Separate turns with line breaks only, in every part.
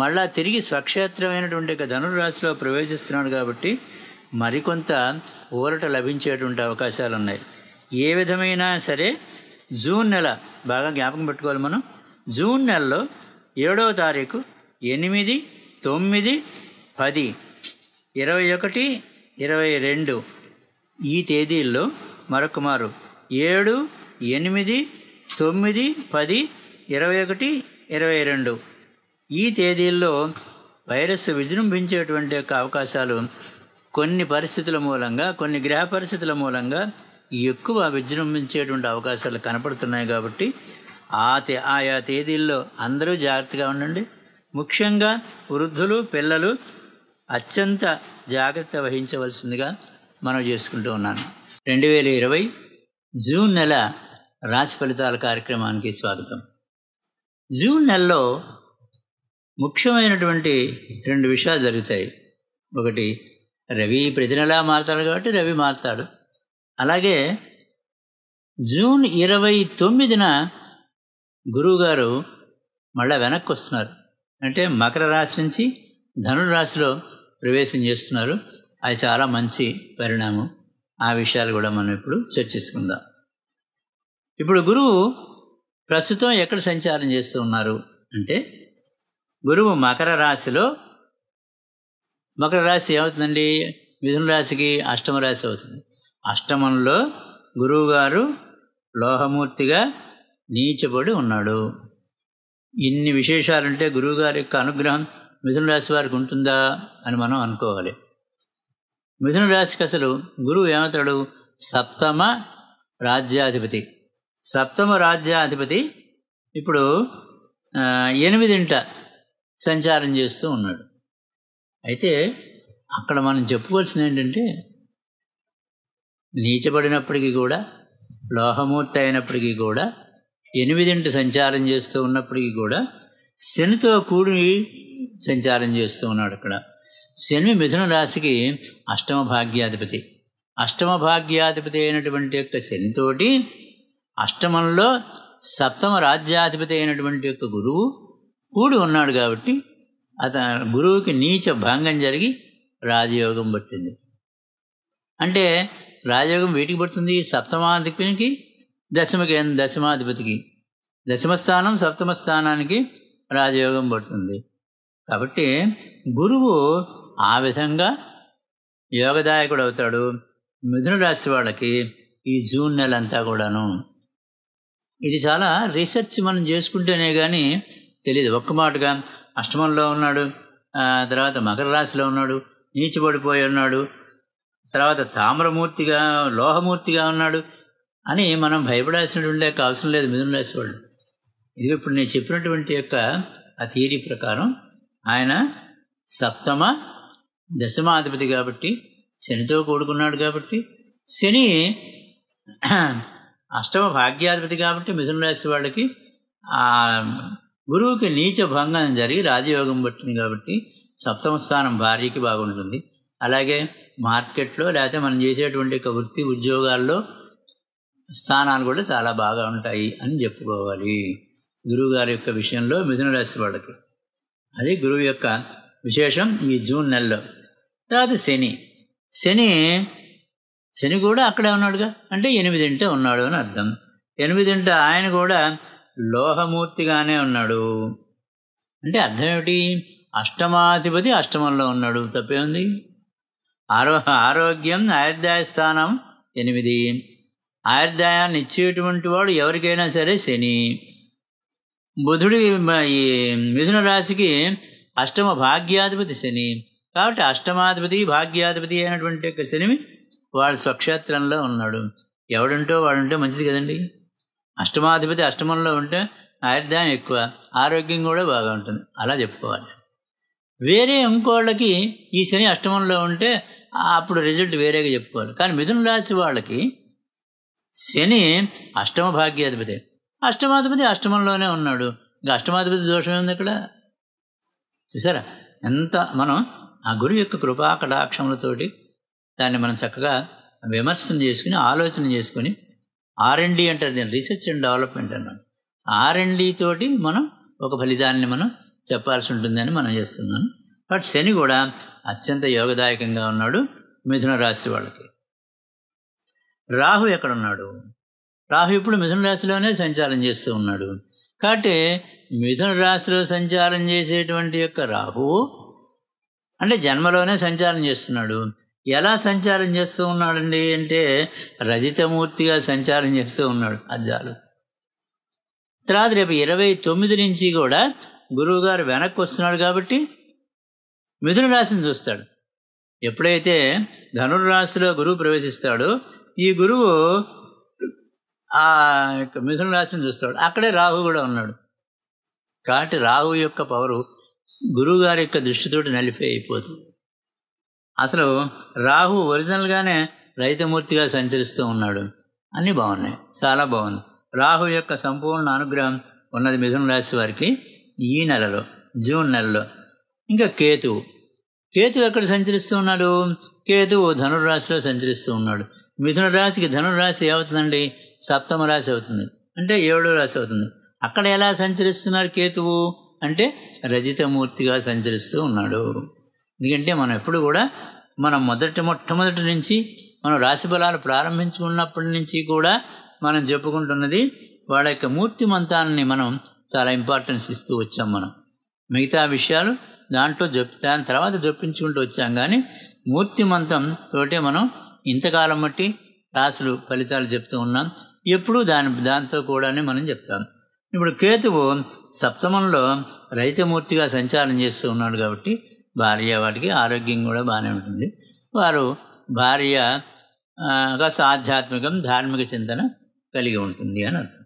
మళ్ళా తిరిగి స్వక్షేత్రమైనటువంటి రాశిలో ప్రవేశిస్తున్నాడు కాబట్టి మరికొంత ఊరట లభించేటువంటి అవకాశాలు ఉన్నాయి ఏ విధమైనా సరే జూన్ నెల బాగా జ్ఞాపకం పెట్టుకోవాలి మనం జూన్ నెలలో ఏడవ తారీఖు ఎనిమిది తొమ్మిది పది ఇరవై ఒకటి ఇరవై రెండు ఈ తేదీల్లో మరొక మారు ఏడు ఎనిమిది తొమ్మిది పది ఇరవై ఒకటి ఇరవై రెండు ఈ తేదీల్లో వైరస్ విజృంభించేటువంటి యొక్క అవకాశాలు కొన్ని పరిస్థితుల మూలంగా కొన్ని గ్రహ పరిస్థితుల మూలంగా ఎక్కువ విజృంభించేటువంటి అవకాశాలు కనపడుతున్నాయి కాబట్టి ఆ తే ఆయా తేదీల్లో అందరూ జాగ్రత్తగా ఉండండి ముఖ్యంగా వృద్ధులు పిల్లలు అత్యంత జాగ్రత్త వహించవలసిందిగా మనం చేసుకుంటూ ఉన్నాను రెండు వేల ఇరవై జూన్ నెల రాశి ఫలితాల కార్యక్రమానికి స్వాగతం జూన్ నెలలో ముఖ్యమైనటువంటి రెండు విషయాలు జరుగుతాయి ఒకటి రవి ప్రతి నెలా మారుతాడు కాబట్టి రవి మారుతాడు అలాగే జూన్ ఇరవై తొమ్మిదిన గురువుగారు మళ్ళా వెనక్కి వస్తున్నారు అంటే మకర రాశి నుంచి రాశిలో ప్రవేశం చేస్తున్నారు అది చాలా మంచి పరిణామం ఆ విషయాలు కూడా మనం ఇప్పుడు చర్చించుకుందాం ఇప్పుడు గురువు ప్రస్తుతం ఎక్కడ సంచారం చేస్తూ ఉన్నారు అంటే గురువు మకర రాశిలో మకర రాశి ఏమవుతుందండి మిథున రాశికి అష్టమ రాశి అవుతుంది అష్టమంలో గురువుగారు లోహమూర్తిగా నీచబడి ఉన్నాడు ఇన్ని విశేషాలంటే గురువుగారి యొక్క అనుగ్రహం మిథున రాశి వారికి ఉంటుందా అని మనం అనుకోవాలి మిథున రాశికి అసలు గురువు ఏమవుతాడు సప్తమ రాజ్యాధిపతి సప్తమ రాజ్యాధిపతి ఇప్పుడు ఎనిమిదింట సంచారం చేస్తూ ఉన్నాడు అయితే అక్కడ మనం చెప్పుకోవాల్సింది ఏంటంటే నీచబడినప్పటికీ కూడా లోహమూర్తి అయినప్పటికీ కూడా ఎనిమిదింటి సంచారం చేస్తూ ఉన్నప్పటికీ కూడా శనితో కూడి సంచారం చేస్తూ ఉన్నాడు అక్కడ శని మిథున రాశికి అష్టమ భాగ్యాధిపతి అష్టమ భాగ్యాధిపతి అయినటువంటి యొక్క శనితోటి అష్టమంలో సప్తమ రాజ్యాధిపతి అయినటువంటి యొక్క గురువు కూడి ఉన్నాడు కాబట్టి అతను గురువుకి నీచ భంగం జరిగి రాజయోగం పట్టింది అంటే రాజయోగం వీటికి పడుతుంది సప్తమాధిపతికి దశమకి దశమాధిపతికి దశమస్థానం సప్తమ స్థానానికి రాజయోగం పడుతుంది కాబట్టి గురువు ఆ విధంగా యోగదాయకుడు అవుతాడు మిథున రాశి వాళ్ళకి ఈ జూన్ నెల అంతా కూడాను ఇది చాలా రీసెర్చ్ మనం చేసుకుంటేనే కానీ తెలియదు ఒక్క మాటగా అష్టమంలో ఉన్నాడు తర్వాత మకర రాశిలో ఉన్నాడు నీచిపడిపోయి ఉన్నాడు తర్వాత తామ్రమూర్తిగా లోహమూర్తిగా ఉన్నాడు అని మనం భయపడాల్సినటువంటి యొక్క అవసరం లేదు మిథున రాశి వాళ్ళు ఇది ఇప్పుడు నేను చెప్పినటువంటి యొక్క ఆ థియరీ ప్రకారం ఆయన సప్తమ దశమాధిపతి కాబట్టి శనితో కూడుకున్నాడు కాబట్టి శని అష్టమ భాగ్యాధిపతి కాబట్టి మిథున రాశి వాళ్ళకి గురువుకి నీచ భంగం జరిగి రాజయోగం పట్టింది కాబట్టి సప్తమ స్థానం భార్యకి బాగుంటుంది అలాగే మార్కెట్లో లేకపోతే మనం చేసేటువంటి యొక్క వృత్తి ఉద్యోగాల్లో స్థానాలు కూడా చాలా బాగా ఉంటాయి అని చెప్పుకోవాలి గురువుగారి యొక్క విషయంలో మిథున రాశి వాళ్ళకి అది గురువు యొక్క విశేషం ఈ జూన్ నెలలో తర్వాత శని శని శని కూడా అక్కడే ఉన్నాడుగా అంటే ఎనిమిదింటే ఉన్నాడు అని అర్థం ఎనిమిదింట ఆయన కూడా లోహమూర్తిగానే ఉన్నాడు అంటే అర్థం ఏమిటి అష్టమాధిపతి అష్టమంలో ఉన్నాడు తప్పేముంది ఆరో ఆరోగ్యం ఆయుర్దాయ స్థానం ఎనిమిది ఆయుర్దాయాన్ని ఇచ్చేటువంటి వాడు ఎవరికైనా సరే శని బుధుడి ఈ మిథున రాశికి అష్టమ భాగ్యాధిపతి శని కాబట్టి అష్టమాధిపతి భాగ్యాధిపతి అయినటువంటి యొక్క శని వాడు స్వక్షేత్రంలో ఉన్నాడు ఎవడుంటో వాడుంటే మంచిది కదండి అష్టమాధిపతి అష్టమంలో ఉంటే ఆయుర్దాయం ఎక్కువ ఆరోగ్యం కూడా బాగా ఉంటుంది అలా చెప్పుకోవాలి వేరే ఇంకోళ్ళకి ఈ శని అష్టమంలో ఉంటే అప్పుడు రిజల్ట్ వేరేగా చెప్పుకోవాలి కానీ మిథున రాశి వాళ్ళకి శని అష్టమ భాగ్యాధిపతి అష్టమాధిపతి అష్టమంలోనే ఉన్నాడు ఇంకా అష్టమాధిపతి దోషం ఉంది అక్కడ చూసారా ఎంత మనం ఆ గురు యొక్క కృపా కటాక్షములతోటి దాన్ని మనం చక్కగా విమర్శన చేసుకుని ఆలోచన చేసుకుని ఆర్ఎండి అంటారు నేను రీసెర్చ్ అండ్ డెవలప్మెంట్ అన్నాను ఆర్ఎండి తోటి మనం ఒక ఫలితాన్ని మనం చెప్పాల్సి ఉంటుందని మనం చేస్తున్నాను బట్ శని కూడా అత్యంత యోగదాయకంగా ఉన్నాడు మిథున రాశి వాళ్ళకి రాహు ఎక్కడ ఉన్నాడు రాహు ఇప్పుడు మిథున రాశిలోనే సంచారం చేస్తూ ఉన్నాడు కాబట్టి మిథున రాశిలో సంచారం చేసేటువంటి యొక్క రాహు అంటే జన్మలోనే సంచారం చేస్తున్నాడు ఎలా సంచారం చేస్తూ ఉన్నాడండి అంటే రజితమూర్తిగా సంచారం చేస్తూ ఉన్నాడు అజ్జాలు తర్వాత రేపు ఇరవై తొమ్మిది నుంచి కూడా గురువుగారు వెనక్కి వస్తున్నాడు కాబట్టి మిథున రాశిని చూస్తాడు ఎప్పుడైతే ధనుర్రాశిలో గురువు ప్రవేశిస్తాడో ఈ గురువు ఆ మిథున రాశిని చూస్తాడు అక్కడే రాహు కూడా ఉన్నాడు కాబట్టి రాహు యొక్క పవరు గురువుగారి యొక్క దృష్టితోటి నలిపి అయిపోతుంది అసలు రాహు ఒరిజినల్గానే రైతమూర్తిగా సంచరిస్తూ ఉన్నాడు అన్నీ బాగున్నాయి చాలా బాగుంది రాహు యొక్క సంపూర్ణ అనుగ్రహం ఉన్నది మిథున రాశి వారికి ఈ నెలలో జూన్ నెలలో ఇంకా కేతువు కేతు ఎక్కడ సంచరిస్తూ ఉన్నాడు కేతువు ధనుర్రాశిలో సంచరిస్తూ ఉన్నాడు మిథున రాశికి ధనుర్రాశి ఏమవుతుందండి సప్తమ రాశి అవుతుంది అంటే ఏడో రాశి అవుతుంది అక్కడ ఎలా సంచరిస్తున్నారు కేతువు అంటే రజితమూర్తిగా సంచరిస్తూ ఉన్నాడు ఎందుకంటే మనం ఎప్పుడు కూడా మనం మొదటి మొట్టమొదటి నుంచి మనం రాశి బలాలు ప్రారంభించుకున్నప్పటి నుంచి కూడా మనం చెప్పుకుంటున్నది వాళ్ళ యొక్క మూర్తి మంతాన్ని మనం చాలా ఇంపార్టెన్స్ ఇస్తూ వచ్చాం మనం మిగతా విషయాలు దాంట్లో దాని తర్వాత జప్పించుకుంటూ వచ్చాం కానీ మంతం తోటే మనం ఇంతకాలం బట్టి రాసులు ఫలితాలు చెప్తూ ఉన్నాం ఎప్పుడూ దాని దాంతో కూడానే మనం చెప్తాం ఇప్పుడు కేతువు సప్తమంలో రైతమూర్తిగా సంచారం చేస్తూ ఉన్నాడు కాబట్టి భార్య వాటికి ఆరోగ్యం కూడా బాగానే ఉంటుంది వారు భార్య ఆధ్యాత్మికం ధార్మిక చింతన కలిగి ఉంటుంది అని అర్థం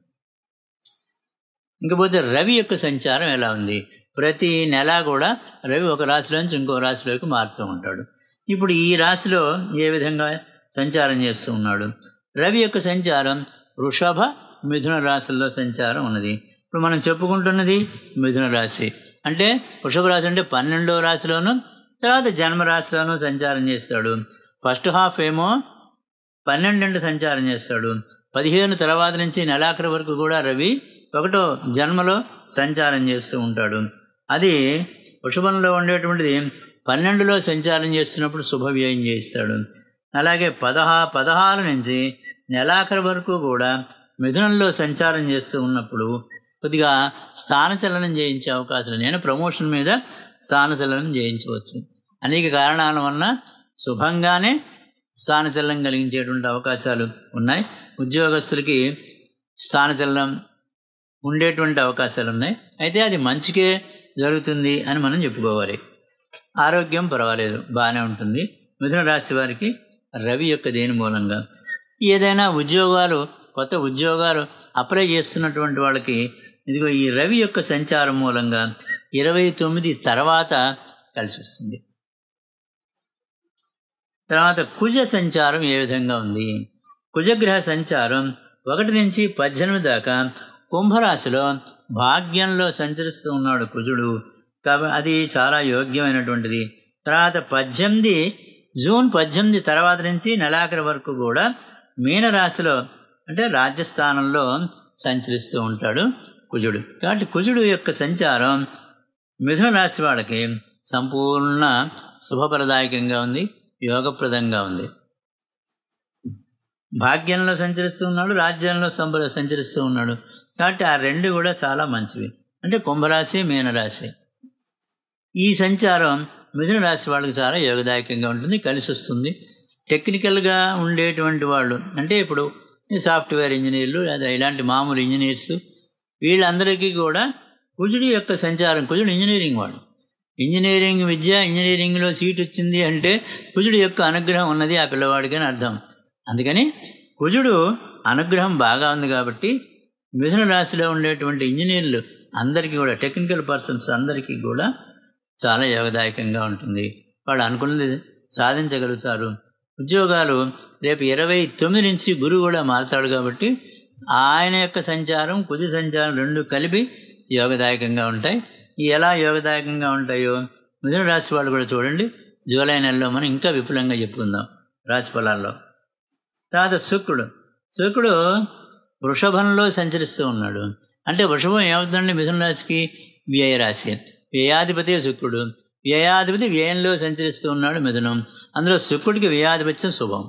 ఇంకపోతే రవి యొక్క సంచారం ఎలా ఉంది ప్రతి నెల కూడా రవి ఒక రాశిలోంచి ఇంకో రాశిలోకి మారుతూ ఉంటాడు ఇప్పుడు ఈ రాశిలో ఏ విధంగా సంచారం చేస్తూ ఉన్నాడు రవి యొక్క సంచారం వృషభ మిథున రాశుల్లో సంచారం ఉన్నది ఇప్పుడు మనం చెప్పుకుంటున్నది మిథున రాశి అంటే వృషభ రాశి అంటే పన్నెండవ రాశిలోను తర్వాత జన్మ రాశిలోను సంచారం చేస్తాడు ఫస్ట్ హాఫ్ ఏమో పన్నెండు సంచారం చేస్తాడు పదిహేను తర్వాత నుంచి నెలాఖరు వరకు కూడా రవి ఒకటో జన్మలో సంచారం చేస్తూ ఉంటాడు అది వృషభంలో ఉండేటువంటిది పన్నెండులో సంచారం చేస్తున్నప్పుడు శుభవ్యయం చేయిస్తాడు అలాగే పదహా పదహారు నుంచి నెలాఖరు వరకు కూడా మిథునంలో సంచారం చేస్తూ ఉన్నప్పుడు కొద్దిగా స్థానచలనం చేయించే అవకాశాలు నేను ప్రమోషన్ మీద స్థానచలనం చేయించవచ్చు అనేక కారణాల వలన శుభంగానే స్థానచలనం కలిగించేటువంటి అవకాశాలు ఉన్నాయి ఉద్యోగస్తులకి స్థానచలనం ఉండేటువంటి అవకాశాలు ఉన్నాయి అయితే అది మంచికే జరుగుతుంది అని మనం చెప్పుకోవాలి ఆరోగ్యం పర్వాలేదు బాగానే ఉంటుంది మిథున రాశి వారికి రవి యొక్క దేని మూలంగా ఏదైనా ఉద్యోగాలు కొత్త ఉద్యోగాలు అప్లై చేస్తున్నటువంటి వాళ్ళకి ఇదిగో ఈ రవి యొక్క సంచారం మూలంగా ఇరవై తొమ్మిది తర్వాత కలిసి వస్తుంది తర్వాత కుజ సంచారం ఏ విధంగా ఉంది కుజగ్రహ సంచారం ఒకటి నుంచి పద్దెనిమిది దాకా కుంభరాశిలో భాగ్యంలో సంచరిస్తూ ఉన్నాడు కుజుడు కాబట్టి అది చాలా యోగ్యమైనటువంటిది తర్వాత పద్దెనిమిది జూన్ పద్దెనిమిది తర్వాత నుంచి నెలాఖరి వరకు కూడా మీనరాశిలో అంటే రాజస్థానంలో సంచరిస్తూ ఉంటాడు కుజుడు కాబట్టి కుజుడు యొక్క సంచారం మిథున రాశి వాళ్ళకి సంపూర్ణ శుభప్రదాయకంగా ఉంది యోగప్రదంగా ఉంది భాగ్యంలో సంచరిస్తూ ఉన్నాడు రాజ్యంలో సంబర సంచరిస్తూ ఉన్నాడు కాబట్టి ఆ రెండు కూడా చాలా మంచివి అంటే కుంభరాశి మీనరాశి ఈ సంచారం మిథున రాశి వాళ్ళకి చాలా యోగదాయకంగా ఉంటుంది కలిసి వస్తుంది టెక్నికల్గా ఉండేటువంటి వాళ్ళు అంటే ఇప్పుడు సాఫ్ట్వేర్ ఇంజనీర్లు లేదా ఇలాంటి మామూలు ఇంజనీర్స్ వీళ్ళందరికీ కూడా కుజుడు యొక్క సంచారం కుజుడు ఇంజనీరింగ్ వాడు ఇంజనీరింగ్ విద్య ఇంజనీరింగ్లో సీట్ వచ్చింది అంటే కుజుడు యొక్క అనుగ్రహం ఉన్నది ఆ పిల్లవాడికి అని అర్థం అందుకని కుజుడు అనుగ్రహం బాగా ఉంది కాబట్టి మిథున రాశిలో ఉండేటువంటి ఇంజనీర్లు అందరికీ కూడా టెక్నికల్ పర్సన్స్ అందరికీ కూడా చాలా యోగదాయకంగా ఉంటుంది వాళ్ళు అనుకున్నది సాధించగలుగుతారు ఉద్యోగాలు రేపు ఇరవై తొమ్మిది నుంచి గురువు కూడా మారుతాడు కాబట్టి ఆయన యొక్క సంచారం కుది సంచారం రెండు కలిపి యోగదాయకంగా ఉంటాయి ఎలా యోగదాయకంగా ఉంటాయో మిథున రాశి వాళ్ళు కూడా చూడండి జూలై నెలలో మనం ఇంకా విపులంగా చెప్పుకుందాం రాశి ఫలాల్లో తర్వాత శుక్రుడు శుక్రుడు వృషభంలో సంచరిస్తూ ఉన్నాడు అంటే వృషభం ఏమవుతుందండి మిథున రాశికి వ్యయరాశి వ్యయాధిపతి శుక్రుడు వ్యయాధిపతి వ్యయంలో సంచరిస్తూ ఉన్నాడు మిథునం అందులో శుక్రుడికి వ్యయాధిపత్యం శుభం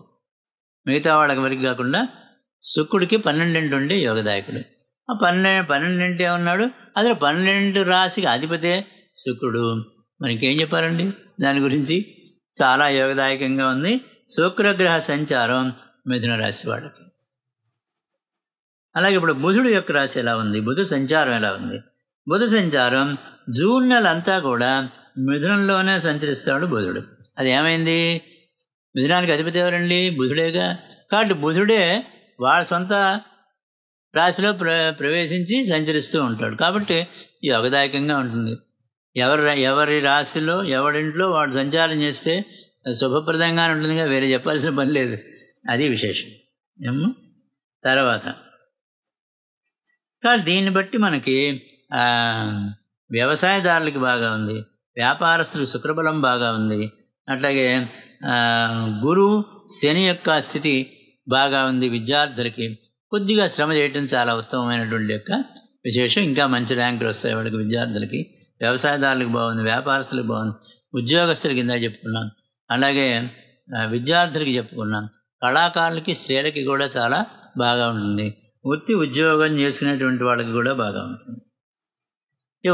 మిగతా వాళ్ళకి వరకు కాకుండా శుక్రుడికి పన్నెండింటి ఉండే యోగదాయకుడు ఆ పన్నెండు పన్నెండింటి ఉన్నాడు అదే పన్నెండు రాశికి అధిపతే శుక్రుడు మనకేం చెప్పారండి దాని గురించి చాలా యోగదాయకంగా ఉంది శుక్రగ్రహ సంచారం మిథున రాశి వాళ్ళకి అలాగే ఇప్పుడు బుధుడు యొక్క రాశి ఎలా ఉంది బుధ సంచారం ఎలా ఉంది బుధ సంచారం జూన్ నెల అంతా కూడా మిథునంలోనే సంచరిస్తాడు బుధుడు అది ఏమైంది మిథునానికి అధిపతి ఎవరండి బుధుడేగా కాబట్టి బుధుడే వాళ్ళ సొంత రాశిలో ప్ర ప్రవేశించి సంచరిస్తూ ఉంటాడు కాబట్టి ఇది ఒకదాయకంగా ఉంటుంది ఎవరి ఎవరి రాశిలో ఎవరింట్లో వాడు సంచారం చేస్తే శుభప్రదంగా ఉంటుందిగా వేరే చెప్పాల్సిన పని లేదు అది విశేషం ఏమో తర్వాత కానీ దీన్ని బట్టి మనకి వ్యవసాయదారులకి బాగా ఉంది వ్యాపారస్తులు శుక్రబలం బాగా ఉంది అట్లాగే గురువు శని యొక్క స్థితి బాగా ఉంది విద్యార్థులకి కొద్దిగా శ్రమ చేయటం చాలా ఉత్తమమైనటువంటి యొక్క విశేషం ఇంకా మంచి ర్యాంకులు వస్తాయి వాళ్ళకి విద్యార్థులకి వ్యవసాయదారులకు బాగుంది వ్యాపారస్తులకు బాగుంది ఉద్యోగస్తులకి ఇందా చెప్పుకున్నాను అలాగే విద్యార్థులకి చెప్పుకున్నాను కళాకారులకి స్త్రీలకి కూడా చాలా బాగా ఉంటుంది వృత్తి ఉద్యోగం చేసుకునేటువంటి వాళ్ళకి కూడా బాగా ఉంటుంది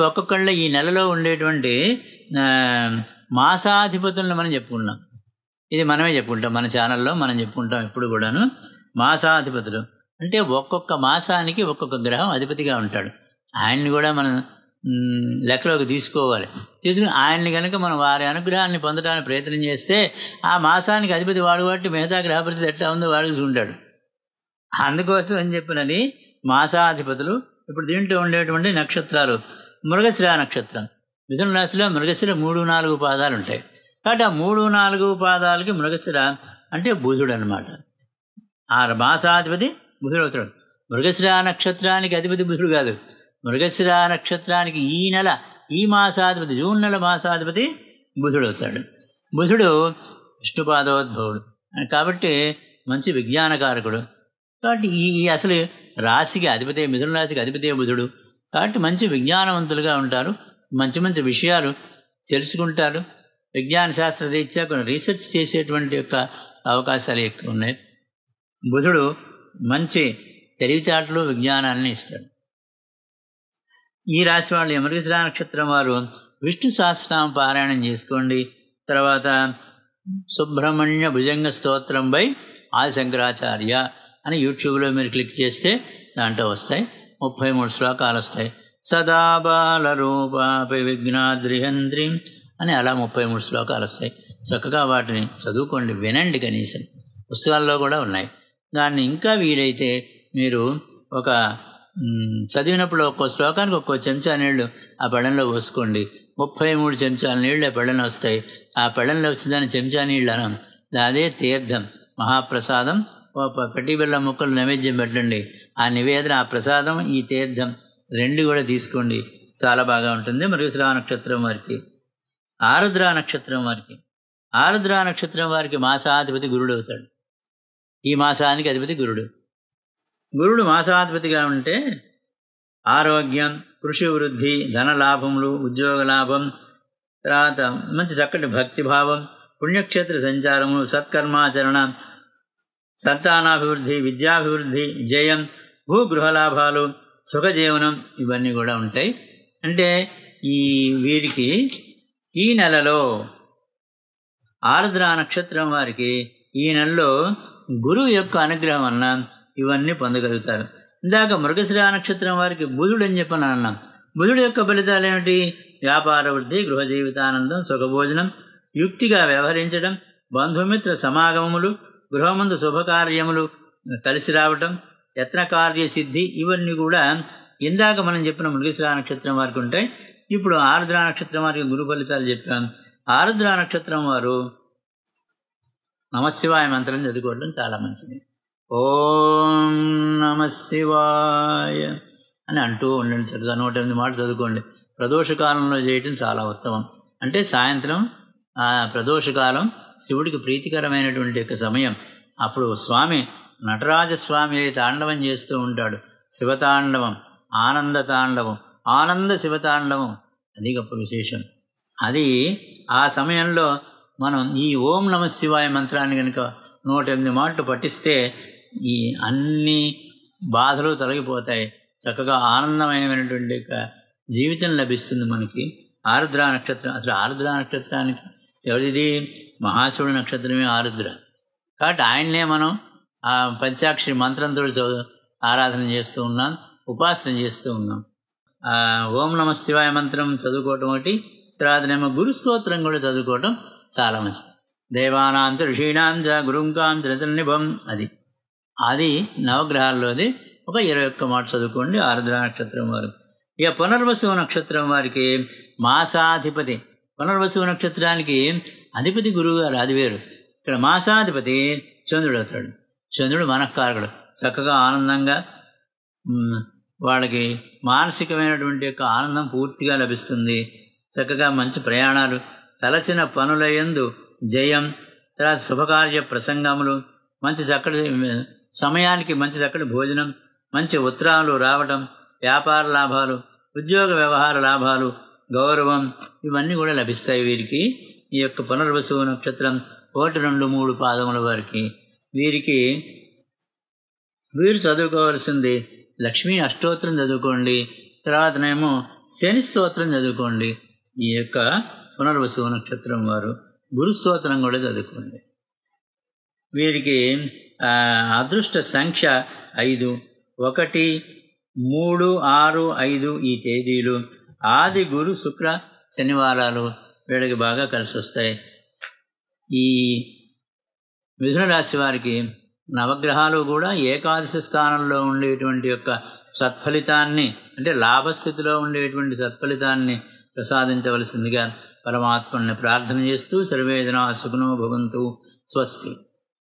ఒక్కొక్కళ్ళ ఈ నెలలో ఉండేటువంటి మాసాధిపతులను మనం చెప్పుకున్నాం ఇది మనమే చెప్పుకుంటాం మన ఛానల్లో మనం చెప్పుకుంటాం ఎప్పుడు కూడాను మాసాధిపతులు అంటే ఒక్కొక్క మాసానికి ఒక్కొక్క గ్రహం అధిపతిగా ఉంటాడు ఆయన్ని కూడా మనం లెక్కలోకి తీసుకోవాలి తీసుకుని ఆయన్ని కనుక మనం వారి అనుగ్రహాన్ని పొందడానికి ప్రయత్నం చేస్తే ఆ మాసానికి అధిపతి వాడు వాటి మిగతా గ్రహ పరిస్థితి ఎట్లా ఉందో వాడు ఉంటాడు అందుకోసం అని చెప్పినది మాసాధిపతులు ఇప్పుడు దీంట్లో ఉండేటువంటి నక్షత్రాలు మృగశిరా నక్షత్రం మిథున రాశిలో మృగశిర మూడు నాలుగు పాదాలు ఉంటాయి కాబట్టి ఆ మూడు నాలుగు పాదాలకి మృగశిర అంటే బుధుడు అనమాట ఆ మాసాధిపతి బుధుడు అవుతాడు మృగశిర నక్షత్రానికి అధిపతి బుధుడు కాదు మృగశిర నక్షత్రానికి ఈ నెల ఈ మాసాధిపతి జూన్ నెల మాసాధిపతి బుధుడు అవుతాడు బుధుడు విష్ణుపాదోద్భవుడు కాబట్టి మంచి విజ్ఞానకారకుడు కాబట్టి ఈ అసలు రాశికి అధిపతి మిథున రాశికి అధిపతి బుధుడు కాబట్టి మంచి విజ్ఞానవంతులుగా ఉంటారు మంచి మంచి విషయాలు తెలుసుకుంటారు విజ్ఞాన శాస్త్ర రీత్యా కొన్ని రీసెర్చ్ చేసేటువంటి యొక్క అవకాశాలు ఎక్కువ ఉన్నాయి బుధుడు మంచి తెలివితేటలు విజ్ఞానాన్ని ఇస్తాడు ఈ రాశి వాళ్ళు యమరీశ్వర నక్షత్రం వారు విష్ణు సహస్రనామ పారాయణం చేసుకోండి తర్వాత సుబ్రహ్మణ్య భుజంగ స్తోత్రం బై ఆది శంకరాచార్య అని యూట్యూబ్లో మీరు క్లిక్ చేస్తే దాంట్లో వస్తాయి ముప్పై మూడు శ్లోకాలు వస్తాయి సదాబాల రూపాపి విఘ్నాద్రిహంద్రిం అని అలా ముప్పై మూడు శ్లోకాలు వస్తాయి చక్కగా వాటిని చదువుకోండి వినండి కనీసం పుస్తకాల్లో కూడా ఉన్నాయి దాన్ని ఇంకా వీలైతే మీరు ఒక చదివినప్పుడు ఒక్కో శ్లోకానికి ఒక్కో చెంచా నీళ్లు ఆ పెళ్ళంలో పోసుకోండి ముప్పై మూడు చెంచాల నీళ్ళు ఆ పెళ్ళను వస్తాయి ఆ పెళ్ళంలో వచ్చిందని చెంచా నీళ్ళు అనం అదే తీర్థం మహాప్రసాదం పట్టి బిళ్ళ ముక్కలు నైవేద్యం పెట్టండి ఆ నివేదన ఆ ప్రసాదం ఈ తీర్థం రెండు కూడా తీసుకోండి చాలా బాగా ఉంటుంది మరియు శ్రావ నక్షత్రం వారికి ఆరుద్ర నక్షత్రం వారికి ఆరుద్ర నక్షత్రం వారికి మాసాధిపతి గురుడు అవుతాడు ఈ మాసానికి అధిపతి గురుడు గురుడు మాసాధిపతిగా ఉంటే ఆరోగ్యం కృషి వృద్ధి ధన లాభములు ఉద్యోగ లాభం తర్వాత మంచి చక్కటి భక్తిభావం పుణ్యక్షేత్ర సంచారము సత్కర్మాచరణ సంతానాభివృద్ధి విద్యాభివృద్ధి జయం భూగృహలాభాలు సుఖజీవనం ఇవన్నీ కూడా ఉంటాయి అంటే ఈ వీరికి ఈ నెలలో ఆరుద్ర నక్షత్రం వారికి ఈ నెలలో గురువు యొక్క అనుగ్రహం అన్న ఇవన్నీ పొందగలుగుతారు ఇందాక మృగశిరా నక్షత్రం వారికి బుధుడు అని చెప్పను అన్నాం బుధుడు యొక్క ఫలితాలు ఏమిటి వ్యాపార వృద్ధి గృహ జీవితానందం సుఖభోజనం యుక్తిగా వ్యవహరించడం బంధుమిత్ర సమాగమములు గృహమందు శుభకార్యములు కలిసి రావటం యత్నకార్య సిద్ధి ఇవన్నీ కూడా ఇందాక మనం చెప్పిన మృగశిరా నక్షత్రం వారికి ఉంటాయి ఇప్పుడు ఆరుద్ర నక్షత్రం వారికి గురు ఫలితాలు చెప్పాను ఆరుద్ర నక్షత్రం వారు నమశివాయ మంత్రం చదువుకోవడం చాలా మంచిది ఓం శివాయ అని అంటూ ఉండండి చదువు నూట ఎనిమిది మాటలు చదువుకోండి ప్రదోషకాలంలో చేయటం చాలా ఉత్తమం అంటే సాయంత్రం ప్రదోషకాలం శివుడికి ప్రీతికరమైనటువంటి యొక్క సమయం అప్పుడు స్వామి నటరాజస్వామి తాండవం చేస్తూ ఉంటాడు శివతాండవం ఆనంద తాండవం ఆనంద శివతాండవం అది గొప్ప విశేషం అది ఆ సమయంలో మనం ఈ ఓం నమ శివాయ మంత్రాన్ని కనుక నూట ఎనిమిది మాటలు పఠిస్తే ఈ అన్ని బాధలు తొలగిపోతాయి చక్కగా ఆనందమైనటువంటి జీవితం లభిస్తుంది మనకి ఆరుద్ర నక్షత్రం అసలు ఆరుద్ర నక్షత్రానికి ఎవరిది మహాశివుడు నక్షత్రమే ఆరుద్ర కాబట్టి ఆయన్నే మనం ఆ పంచాక్షరి మంత్రంతో చదువు ఆరాధన చేస్తూ ఉన్నాం ఉపాసన చేస్తూ ఉన్నాం ఓం నమ శివాయ మంత్రం చదువుకోవటం ఒకటి గురు స్తోత్రం కూడా చదువుకోవటం చాలా మంచిది దేవానాంచ ఋషీణాంచ గురుంకాంచ రతనిభం అది అది నవగ్రహాల్లోది ఒక ఇరవై ఒక్క మాట చదువుకోండి ఆరుద్ర నక్షత్రం వారు ఇక పునర్వసు నక్షత్రం వారికి మాసాధిపతి పునర్వసు నక్షత్రానికి అధిపతి గురువు గారు అది వేరు ఇక్కడ మాసాధిపతి చంద్రుడు అవుతాడు చంద్రుడు మనకారకుడు చక్కగా ఆనందంగా వాళ్ళకి మానసికమైనటువంటి యొక్క ఆనందం పూర్తిగా లభిస్తుంది చక్కగా మంచి ప్రయాణాలు తలచిన పనులయందు జయం తర్వాత శుభకార్య ప్రసంగములు మంచి చక్కటి సమయానికి మంచి చక్కటి భోజనం మంచి ఉత్తరాలు రావడం వ్యాపార లాభాలు ఉద్యోగ వ్యవహార లాభాలు గౌరవం ఇవన్నీ కూడా లభిస్తాయి వీరికి ఈ యొక్క పునర్వసు నక్షత్రం ఒకటి రెండు మూడు పాదముల వారికి వీరికి వీరు చదువుకోవాల్సింది లక్ష్మీ అష్టోత్తరం చదువుకోండి తర్వాతనేమో శని స్తోత్రం చదువుకోండి ఈ యొక్క పునర్వసు నక్షత్రం వారు గురు స్తోత్రం కూడా చదువుకోండి వీరికి అదృష్ట సంఖ్య ఐదు ఒకటి మూడు ఆరు ఐదు ఈ తేదీలు ఆది గురు శుక్ర శనివారాలు వీళ్ళకి బాగా కలిసి వస్తాయి ఈ మిథున రాశి వారికి నవగ్రహాలు కూడా ఏకాదశి స్థానంలో ఉండేటువంటి యొక్క సత్ఫలితాన్ని అంటే లాభస్థితిలో ఉండేటువంటి సత్ఫలితాన్ని ప్రసాదించవలసిందిగా పరమాత్మని ప్రార్థన చేస్తూ సర్వేదనా సుఖనో భగవంతు స్వస్తి